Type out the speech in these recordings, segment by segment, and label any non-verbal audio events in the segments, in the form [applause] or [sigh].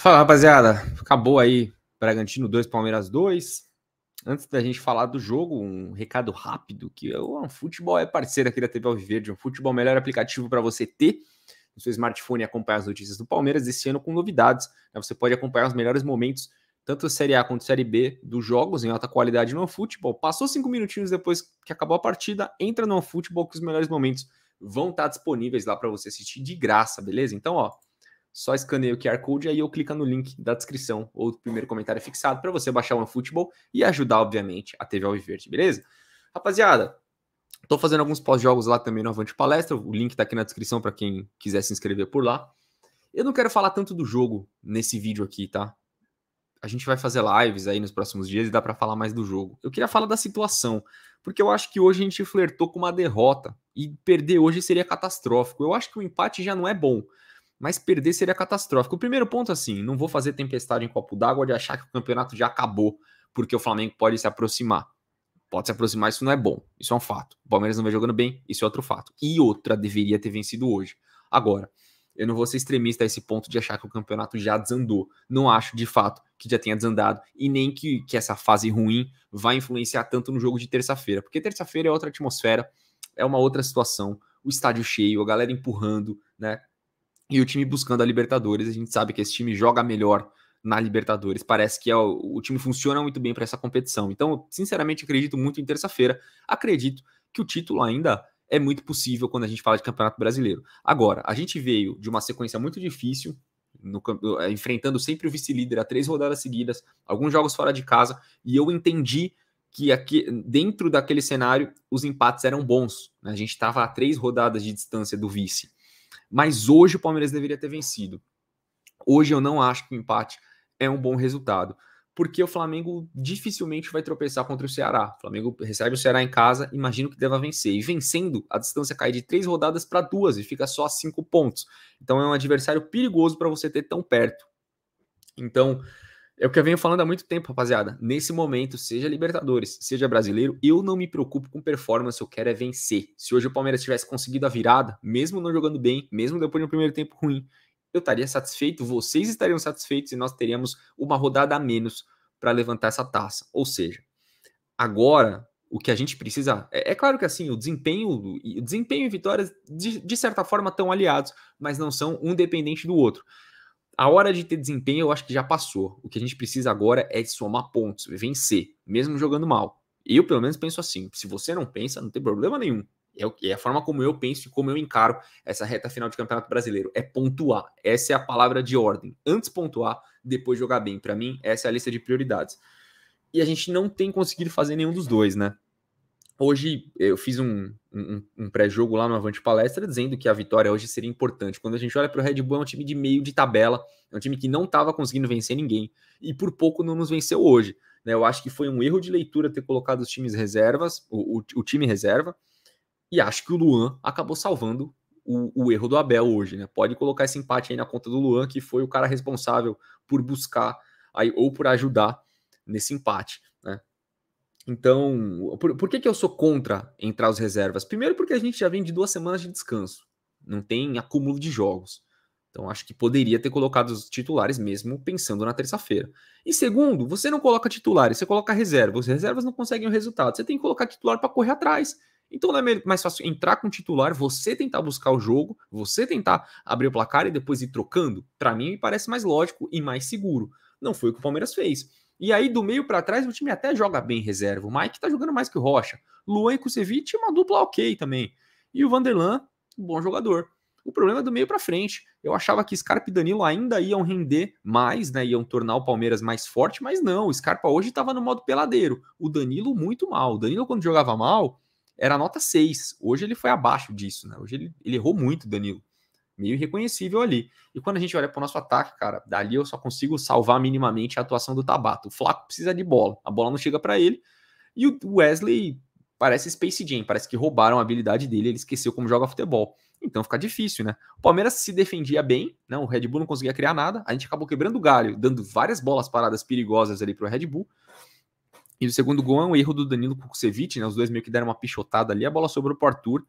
Fala, rapaziada. Acabou aí Bragantino 2, Palmeiras 2. Antes da gente falar do jogo, um recado rápido que o é futebol é parceiro aqui da TV Alviverde, um futebol melhor aplicativo para você ter no seu smartphone e acompanhar as notícias do Palmeiras esse ano com novidades. Né? Você pode acompanhar os melhores momentos, tanto da Série A quanto da Série B, dos jogos em alta qualidade no futebol. Passou cinco minutinhos depois que acabou a partida, entra no futebol que os melhores momentos vão estar disponíveis lá para você assistir de graça, beleza? Então, ó, só escaneia o QR Code e aí ou clica no link da descrição ou do primeiro comentário fixado para você baixar o OneFootball e ajudar, obviamente, a TV Alviverde, beleza? Rapaziada, estou fazendo alguns pós-jogos lá também no Avante Palestra, o link está aqui na descrição para quem quiser se inscrever por lá. Eu não quero falar tanto do jogo nesse vídeo aqui, tá? A gente vai fazer lives aí nos próximos dias e dá para falar mais do jogo. Eu queria falar da situação, porque eu acho que hoje a gente flertou com uma derrota e perder hoje seria catastrófico. Eu acho que o empate já não é bom mas perder seria catastrófico. O primeiro ponto, assim, não vou fazer tempestade em copo d'água de achar que o campeonato já acabou, porque o Flamengo pode se aproximar. Pode se aproximar, isso não é bom. Isso é um fato. O Palmeiras não vai jogando bem, isso é outro fato. E outra deveria ter vencido hoje. Agora, eu não vou ser extremista a esse ponto de achar que o campeonato já desandou. Não acho, de fato, que já tenha desandado e nem que, que essa fase ruim vai influenciar tanto no jogo de terça-feira, porque terça-feira é outra atmosfera, é uma outra situação o estádio cheio, a galera empurrando, né? e o time buscando a Libertadores. A gente sabe que esse time joga melhor na Libertadores. Parece que é o, o time funciona muito bem para essa competição. Então, sinceramente, acredito muito em terça-feira. Acredito que o título ainda é muito possível quando a gente fala de Campeonato Brasileiro. Agora, a gente veio de uma sequência muito difícil, no, eh, enfrentando sempre o vice-líder a três rodadas seguidas, alguns jogos fora de casa, e eu entendi que aqui dentro daquele cenário os empates eram bons. Né? A gente estava a três rodadas de distância do vice. Mas hoje o Palmeiras deveria ter vencido. Hoje eu não acho que o empate é um bom resultado, porque o Flamengo dificilmente vai tropeçar contra o Ceará. O Flamengo recebe o Ceará em casa, imagino que deva vencer. E vencendo, a distância cai de três rodadas para duas e fica só a cinco pontos. Então é um adversário perigoso para você ter tão perto. Então, é o que eu venho falando há muito tempo, rapaziada. Nesse momento, seja Libertadores, seja brasileiro, eu não me preocupo com performance, eu quero é vencer. Se hoje o Palmeiras tivesse conseguido a virada, mesmo não jogando bem, mesmo depois de um primeiro tempo ruim, eu estaria satisfeito, vocês estariam satisfeitos e nós teríamos uma rodada a menos para levantar essa taça. Ou seja, agora o que a gente precisa. É, é claro que assim, o desempenho, o desempenho e vitórias, de, de certa forma, estão aliados, mas não são um dependente do outro. A hora de ter desempenho eu acho que já passou. O que a gente precisa agora é somar pontos, vencer, mesmo jogando mal. Eu, pelo menos, penso assim. Se você não pensa, não tem problema nenhum. É, é a forma como eu penso e como eu encaro essa reta final de Campeonato Brasileiro. É pontuar. Essa é a palavra de ordem. Antes pontuar, depois jogar bem. Para mim, essa é a lista de prioridades. E a gente não tem conseguido fazer nenhum dos dois, né? Hoje eu fiz um, um, um pré-jogo lá no Avante Palestra dizendo que a vitória hoje seria importante. Quando a gente olha para o Red Bull, é um time de meio de tabela, é um time que não estava conseguindo vencer ninguém e por pouco não nos venceu hoje. Né? Eu acho que foi um erro de leitura ter colocado os times reservas, o, o, o time reserva, e acho que o Luan acabou salvando o, o, erro do Abel hoje, né? Pode colocar esse empate aí na conta do Luan, que foi o cara responsável por buscar aí, ou por ajudar nesse empate, né? Então, por, por, que, que eu sou contra entrar os reservas? Primeiro, porque a gente já vem de duas semanas de descanso, não tem acúmulo de jogos. Então, acho que poderia ter colocado os titulares mesmo pensando na terça-feira. E segundo, você não coloca titulares, você coloca reservas. As reservas não conseguem o resultado. Você tem que colocar titular para correr atrás. Então, não é mais fácil entrar com titular, você tentar buscar o jogo, você tentar abrir o placar e depois ir trocando? Para mim, me parece mais lógico e mais seguro. Não foi o que o Palmeiras fez. E aí, do meio para trás, o time até joga bem reserva. O Mike tá jogando mais que o Rocha. Luan e tinha uma dupla ok também. E o Vanderlan, bom jogador. O problema é do meio para frente. Eu achava que Scarpa e Danilo ainda iam render mais, né? Iam tornar o Palmeiras mais forte, mas não. O Scarpa hoje estava no modo peladeiro. O Danilo muito mal. O Danilo, quando jogava mal, era nota 6. Hoje ele foi abaixo disso, né? Hoje ele, ele errou muito, Danilo meio irreconhecível ali. E quando a gente olha para o nosso ataque, cara, dali eu só consigo salvar minimamente a atuação do Tabata. O Flaco precisa de bola, a bola não chega para ele. E o Wesley parece Space Jam, parece que roubaram a habilidade dele, ele esqueceu como joga futebol. Então fica difícil, né? O Palmeiras se defendia bem, né? o Red Bull não conseguia criar nada, a gente acabou quebrando o galho, dando várias bolas paradas perigosas ali para o Red Bull. E o segundo gol é um erro do Danilo Kukusevich, né? Os dois meio que deram uma pichotada ali, a bola sobrou pro Arthur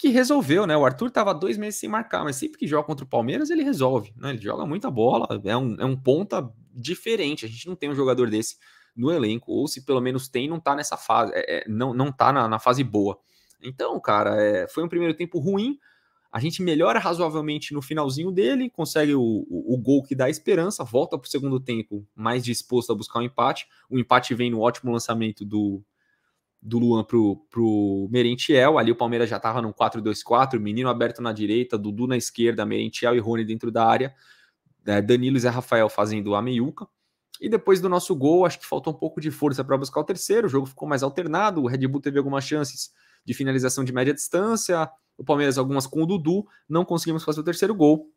que resolveu, né? O Arthur estava dois meses sem marcar, mas sempre que joga contra o Palmeiras, ele resolve, né? Ele joga muita bola, é um, é um ponta diferente. A gente não tem um jogador desse no elenco, ou se pelo menos tem, não tá nessa fase, é, é não, não tá na, na, fase boa. Então, cara, é, foi um primeiro tempo ruim. A gente melhora razoavelmente no finalzinho dele, consegue o, o, o gol que dá esperança, volta para o segundo tempo mais disposto a buscar o um empate. O empate vem no ótimo lançamento do, do Luan pro, pro Merentiel. Ali o Palmeiras já estava num 4-2-4, menino aberto na direita, Dudu na esquerda, Merentiel e Rony dentro da área. É, Danilo e Zé Rafael fazendo a meiuca. E depois do nosso gol, acho que faltou um pouco de força para buscar o terceiro. O jogo ficou mais alternado. O Red Bull teve algumas chances de finalização de média distância. O Palmeiras, algumas com o Dudu. Não conseguimos fazer o terceiro gol.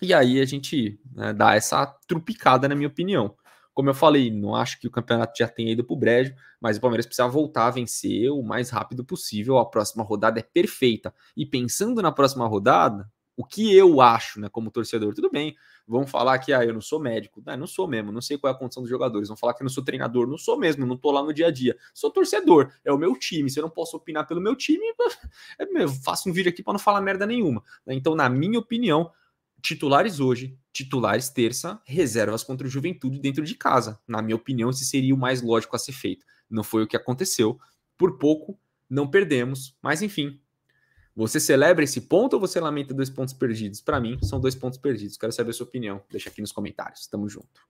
E aí a gente né, dá essa trupicada, na minha opinião. Como eu falei, não acho que o campeonato já tenha ido para o brejo, mas o Palmeiras precisa voltar a vencer o mais rápido possível. A próxima rodada é perfeita. E pensando na próxima rodada, o que eu acho, né, como torcedor, tudo bem, vão falar que ah, eu não sou médico, ah, não sou mesmo, não sei qual é a condição dos jogadores, vão falar que eu não sou treinador, não sou mesmo, não tô lá no dia a dia, sou torcedor, é o meu time, se eu não posso opinar pelo meu time, [laughs] é, eu faço um vídeo aqui para não falar merda nenhuma. Né? Então, na minha opinião, titulares hoje titulares terça, reservas contra o Juventude dentro de casa. Na minha opinião, esse seria o mais lógico a ser feito. Não foi o que aconteceu. Por pouco, não perdemos, mas enfim. Você celebra esse ponto ou você lamenta dois pontos perdidos? Para mim, são dois pontos perdidos. Quero saber a sua opinião. Deixa aqui nos comentários. Tamo junto.